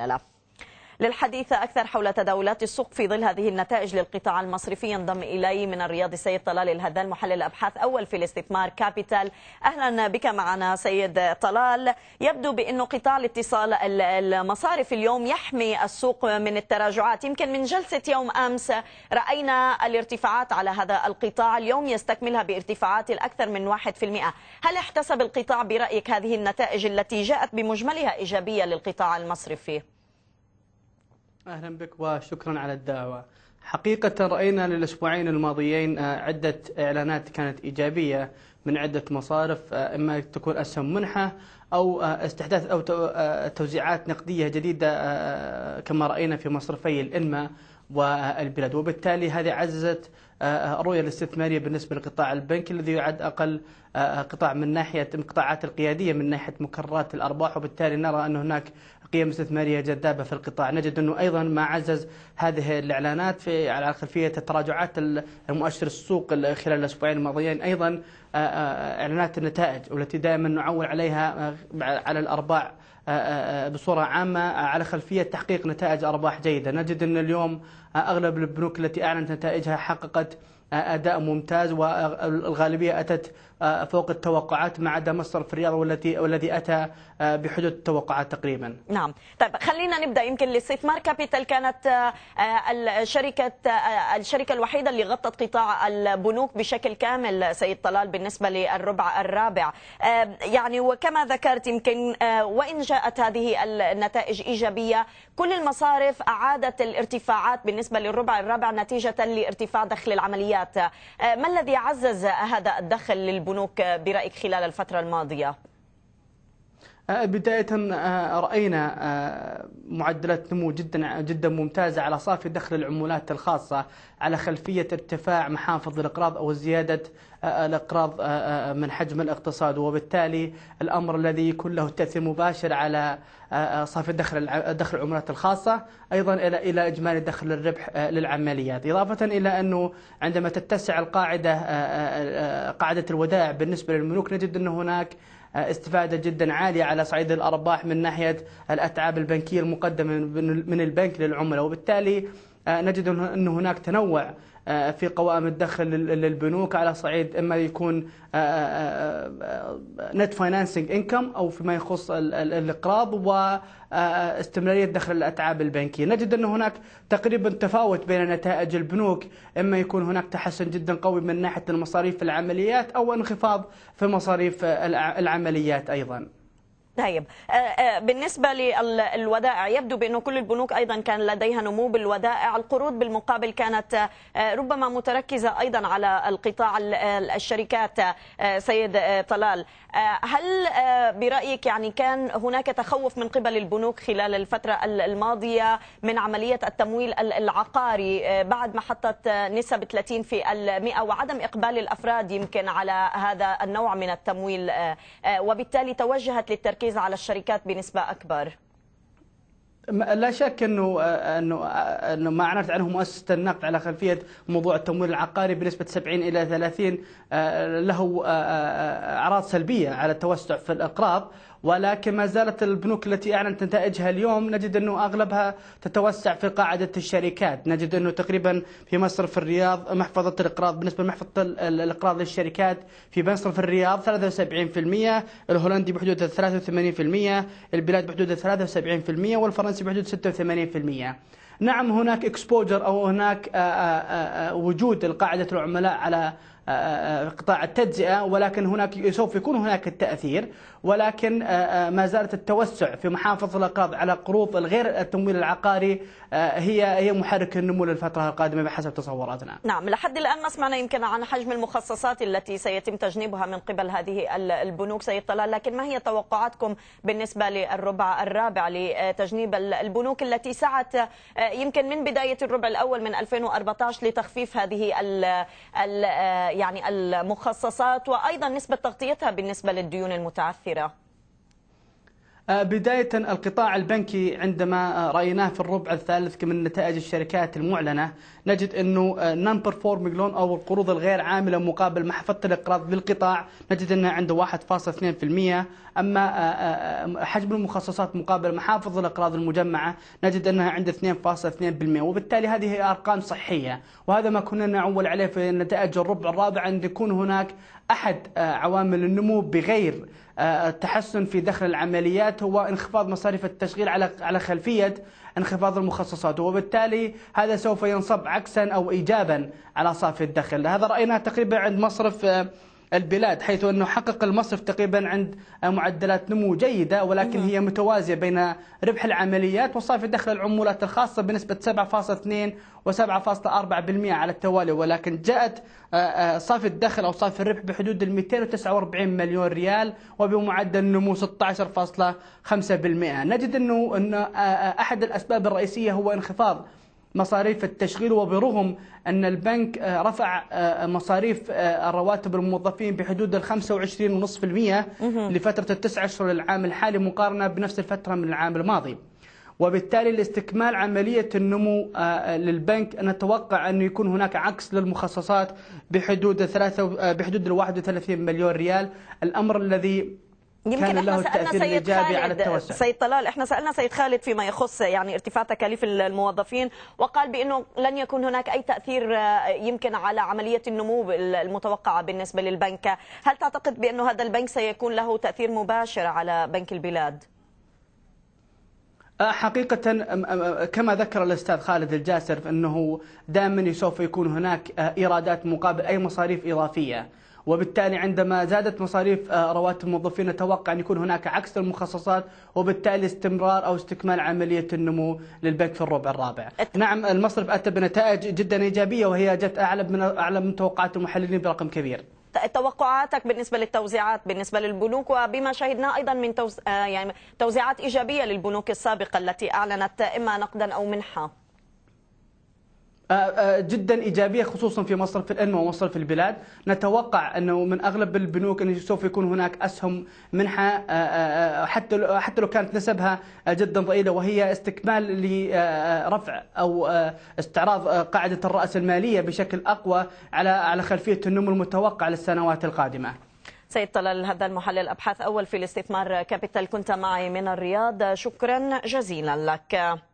المخللة للحديث أكثر حول تداولات السوق في ظل هذه النتائج للقطاع المصرفي ينضم إلي من الرياض السيد طلال الهذال محلل أبحاث أول في الاستثمار كابيتال أهلا بك معنا سيد طلال يبدو بأنه قطاع الاتصال المصارف اليوم يحمي السوق من التراجعات يمكن من جلسة يوم أمس رأينا الارتفاعات على هذا القطاع اليوم يستكملها بارتفاعات الأكثر من 1% هل احتسب القطاع برأيك هذه النتائج التي جاءت بمجملها إيجابية للقطاع المصرفي؟ أهلا بك وشكرا على الدعوة حقيقة رأينا للأسبوعين الماضيين آه، عدة إعلانات كانت إيجابية من عدة مصارف آه، إما تكون أسهم منحة أو آه، استحداث أو توزيعات نقدية جديدة كما رأينا في مصرفي الإنما والبلاد وبالتالي هذه عززت الرؤية الاستثمارية بالنسبة لقطاع البنك الذي يعد أقل قطاع من ناحية القطاعات القيادية من ناحية مكررات الأرباح وبالتالي نرى أن هناك قيم استثمارية جذابة في القطاع نجد أنه أيضا ما عزز هذه الإعلانات في على خلفية تراجعات المؤشر السوق خلال الأسبوعين الماضيين أيضا آه، آه، إعلانات النتائج والتي دائما نعول عليها آه، على الأرباع بصورة عامة على خلفية تحقيق نتائج أرباح جيدة نجد أن اليوم أغلب البنوك التي أعلنت نتائجها حققت أداء ممتاز والغالبية أتت آه، فوق التوقعات مع عدا مصرف الرياض والتي والذي اتى آه، بحدود التوقعات تقريبا. نعم، طيب خلينا نبدا يمكن لاستثمار كابيتال كانت آه، الشركه الشركه الوحيده اللي غطت قطاع البنوك بشكل كامل سيد طلال بالنسبه للربع الرابع. يعني وكما ذكرت يمكن وان جاءت هذه النتائج ايجابيه كل المصارف اعادت الارتفاعات بالنسبه للربع الرابع نتيجه لارتفاع دخل العمليات. ما الذي عزز هذا الدخل للبنوك؟ البنوك برأيك خلال الفترة الماضية؟ أه، بداية أه، رأينا أه، معدلات نمو جدا جدا ممتازة على صافي دخل العمولات الخاصة على خلفية ارتفاع محافظ الإقراض أو زيادة الإقراض من حجم الاقتصاد وبالتالي الأمر الذي يكون له تأثير مباشر على صافي دخل دخل العمولات الخاصة أيضا إلى إلى إجمالي دخل الربح للعمليات إضافة إلى أنه عندما تتسع القاعدة قاعدة الودائع بالنسبة للبنوك نجد أن هناك استفادة جدا عالية على صعيد الأرباح من ناحية الأتعاب البنكية المقدمة من البنك للعملاء وبالتالي آه، نجد أن هناك تنوع آه، في قوائم الدخل للبنوك على صعيد اما يكون نت فاينانسنج انكم او فيما يخص الاقراض واستمراريه آه، آه، دخل الاتعاب البنكيه، نجد ان هناك تقريبا تفاوت بين نتائج البنوك، اما يكون هناك تحسن جدا قوي من ناحيه المصاريف العمليات او انخفاض في مصاريف العمليات ايضا. طيب آه، آه، بالنسبه للودائع يبدو بانه كل البنوك ايضا كان لديها نمو بالودائع القروض بالمقابل كانت آه، ربما متركزه ايضا على القطاع الشركات سيد طلال هل برايك يعني كان هناك تخوف من قبل البنوك خلال الفتره الماضيه من عمليه التمويل العقاري بعد محطه نسب 30 في المئة وعدم اقبال الافراد يمكن على هذا النوع من التمويل وبالتالي توجهت للتركيز التركيز على الشركات بنسبة أكبر لا شك انه انه انه ما اعلنت عنه مؤسسه النقد على خلفيه موضوع التمويل العقاري بنسبه 70 الى 30 آه، له آه، آه، اعراض سلبيه على التوسع في الاقراض ولكن ما زالت البنوك التي أعلنت نتائجها اليوم نجد أنه أغلبها تتوسع في قاعدة الشركات نجد أنه تقريبا في مصرف الرياض محفظة الإقراض بالنسبة لمحفظة الإقراض للشركات في مصرف الرياض 73% الهولندي بحدود 83% البلاد بحدود 73% والفرنسي بحدود 86% نعم هناك اكسبوجر او هناك آه، آه، آه، وجود لقاعده العملاء على قطاع التجزئه ولكن هناك سوف يكون هناك التاثير ولكن آه، آه، ما زالت التوسع في محافظة الاقاض على قروض الغير التمويل العقاري آه، هي هي محرك النمو للفترة القادمة بحسب تصوراتنا. نعم لحد الآن ما سمعنا يمكن عن حجم المخصصات التي سيتم تجنيبها من قبل هذه البنوك سيد طلال لكن ما هي توقعاتكم بالنسبة للربع الرابع لتجنيب البنوك التي سعت يمكن من بداية الربع الأول من 2014 لتخفيف هذه ال يعني المخصصات وأيضا نسبة تغطيتها بالنسبة للديون المتعثرة الأخيرة؟ آه، بداية القطاع البنكي عندما آه، رأيناه في الربع الثالث من نتائج الشركات المعلنة نجد أنه آه، نون بيرفورمينج لون أو القروض الغير عاملة مقابل محفظة الإقراض للقطاع نجد أنها عنده 1.2% أما حجم المخصصات مقابل محافظ الإقراض المجمعة نجد أنها عند 2.2% وبالتالي هذه أرقام صحية وهذا ما كنا نعول عليه في نتائج الربع الرابع أن يكون هناك احد آه، عوامل النمو بغير آه، التحسن في دخل العمليات هو انخفاض مصاريف التشغيل على على خلفيه انخفاض المخصصات وبالتالي هذا سوف ينصب عكسا او ايجابا على صافي الدخل هذا رايناه تقريبا عند مصرف آه، البلاد حيث أنه حقق المصرف تقريبا عند معدلات نمو جيدة ولكن نعم. هي متوازية بين ربح العمليات وصافي دخل العمولات الخاصة بنسبة 7.2 و7.4% على التوالي ولكن جاءت آه، آه، صافي الدخل أو صافي الربح بحدود ال 249 مليون ريال وبمعدل نمو 16.5% نجد أنه أن آه، أحد الأسباب الرئيسية هو انخفاض مصاريف التشغيل وبرغم أن البنك آه، رفع آه، مصاريف آه، الرواتب الموظفين بحدود ال 25.5% لفترة التسع أشهر للعام الحالي مقارنة بنفس الفترة من العام الماضي وبالتالي لاستكمال عملية النمو للبنك نتوقع أن يكون هناك عكس للمخصصات بحدود بحدود ال 31 مليون ريال الأمر الذي يمكن كان احنا سالنا سيد خالد على التوسع. سيد طلال احنا سالنا سيد خالد فيما يخص يعني ارتفاع تكاليف الموظفين وقال بانه لن يكون هناك اي تاثير آه، يمكن على عمليه النمو المتوقعه بالنسبه للبنك هل تعتقد بانه هذا البنك سيكون له تاثير مباشر على بنك البلاد آه، حقيقة كما ذكر الأستاذ خالد الجاسر أنه دائما سوف يكون هناك آه، إيرادات مقابل أي مصاريف إضافية وبالتالي عندما زادت مصاريف آه، رواتب الموظفين نتوقع أن يكون هناك عكس المخصصات وبالتالي استمرار أو استكمال عملية النمو للبنك في الربع الرابع نعم المصرف أتى بنتائج جدا إيجابية وهي جت أعلى من أعلى من توقعات المحللين برقم كبير توقعاتك بالنسبه للتوزيعات بالنسبه للبنوك وبما شاهدناه ايضا من توز... آه، يعني توزيعات ايجابيه للبنوك السابقه التي اعلنت اما نقدا او منحه آه، آه، جدا إيجابية خصوصا في مصرف العلم ومصرف البلاد نتوقع أنه من أغلب البنوك أنه سوف يكون هناك أسهم منحة آه، حتى حتى لو كانت نسبها جدا ضئيلة وهي استكمال لرفع أو استعراض قاعدة الرأس المالية بشكل أقوى على على خلفية النمو المتوقع للسنوات القادمة سيد طلال هذا المحلل أبحاث أول في الاستثمار كابيتال كنت معي من الرياض شكرا جزيلا لك